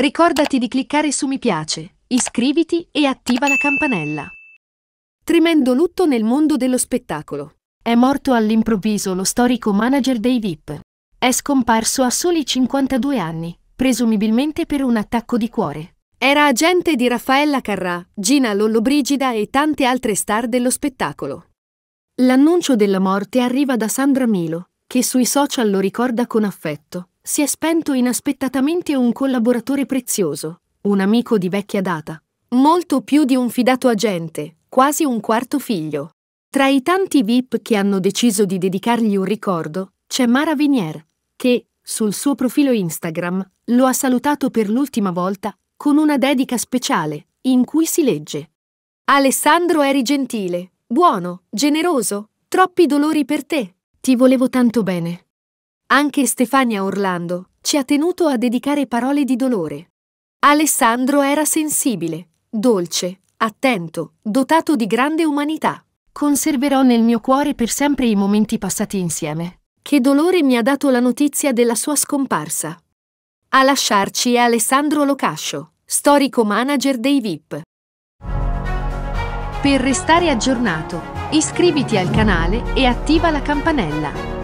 Ricordati di cliccare su mi piace, iscriviti e attiva la campanella. Tremendo lutto nel mondo dello spettacolo. È morto all'improvviso lo storico manager dei VIP. È scomparso a soli 52 anni, presumibilmente per un attacco di cuore. Era agente di Raffaella Carrà, Gina Lollobrigida e tante altre star dello spettacolo. L'annuncio della morte arriva da Sandra Milo, che sui social lo ricorda con affetto si è spento inaspettatamente un collaboratore prezioso, un amico di vecchia data, molto più di un fidato agente, quasi un quarto figlio. Tra i tanti VIP che hanno deciso di dedicargli un ricordo, c'è Mara Venier, che, sul suo profilo Instagram, lo ha salutato per l'ultima volta con una dedica speciale, in cui si legge Alessandro eri gentile, buono, generoso, troppi dolori per te. Ti volevo tanto bene. Anche Stefania Orlando ci ha tenuto a dedicare parole di dolore. Alessandro era sensibile, dolce, attento, dotato di grande umanità. Conserverò nel mio cuore per sempre i momenti passati insieme. Che dolore mi ha dato la notizia della sua scomparsa. A lasciarci è Alessandro Locascio, storico manager dei VIP. Per restare aggiornato, iscriviti al canale e attiva la campanella.